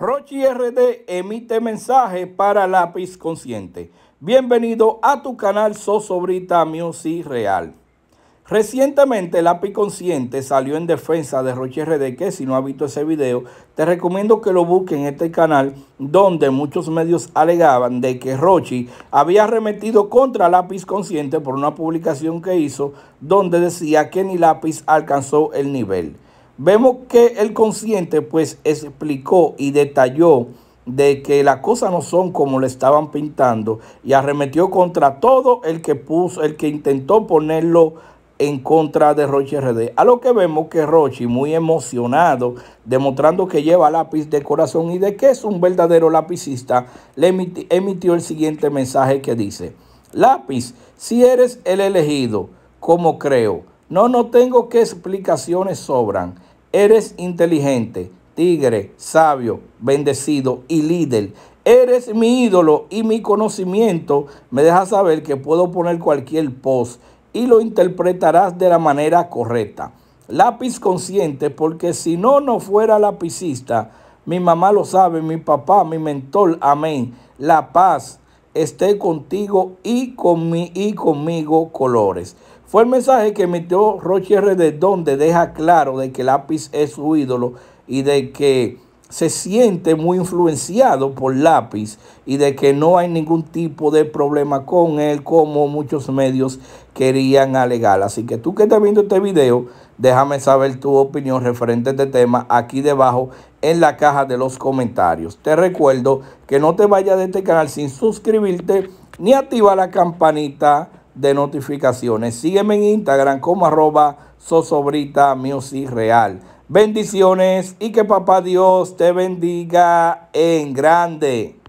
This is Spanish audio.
Rochi RD emite mensaje para lápiz consciente. Bienvenido a tu canal Sosobrita Si Real. Recientemente Lápiz Consciente salió en defensa de Rochi RD que si no has visto ese video te recomiendo que lo busques en este canal donde muchos medios alegaban de que Rochi había arremetido contra Lápiz Consciente por una publicación que hizo donde decía que ni Lápiz alcanzó el nivel. Vemos que el consciente pues explicó y detalló de que las cosas no son como le estaban pintando y arremetió contra todo el que puso, el que intentó ponerlo en contra de Roche RD. A lo que vemos que Rochi, muy emocionado, demostrando que lleva lápiz de corazón y de que es un verdadero lapicista, le emitió el siguiente mensaje que dice, lápiz, si eres el elegido, como creo, no, no tengo que explicaciones sobran. Eres inteligente, tigre, sabio, bendecido y líder. Eres mi ídolo y mi conocimiento me deja saber que puedo poner cualquier post y lo interpretarás de la manera correcta. Lápiz consciente, porque si no, no fuera lapicista. Mi mamá lo sabe, mi papá, mi mentor, amén. La paz esté contigo y, con y conmigo, colores. Fue el mensaje que emitió Roche RD donde deja claro de que Lápiz es su ídolo y de que se siente muy influenciado por Lápiz y de que no hay ningún tipo de problema con él como muchos medios querían alegar. Así que tú que estás viendo este video, déjame saber tu opinión referente a este tema aquí debajo en la caja de los comentarios. Te recuerdo que no te vayas de este canal sin suscribirte ni activar la campanita de notificaciones. Sígueme en Instagram como arroba sosobrita music real. Bendiciones y que papá Dios te bendiga en grande.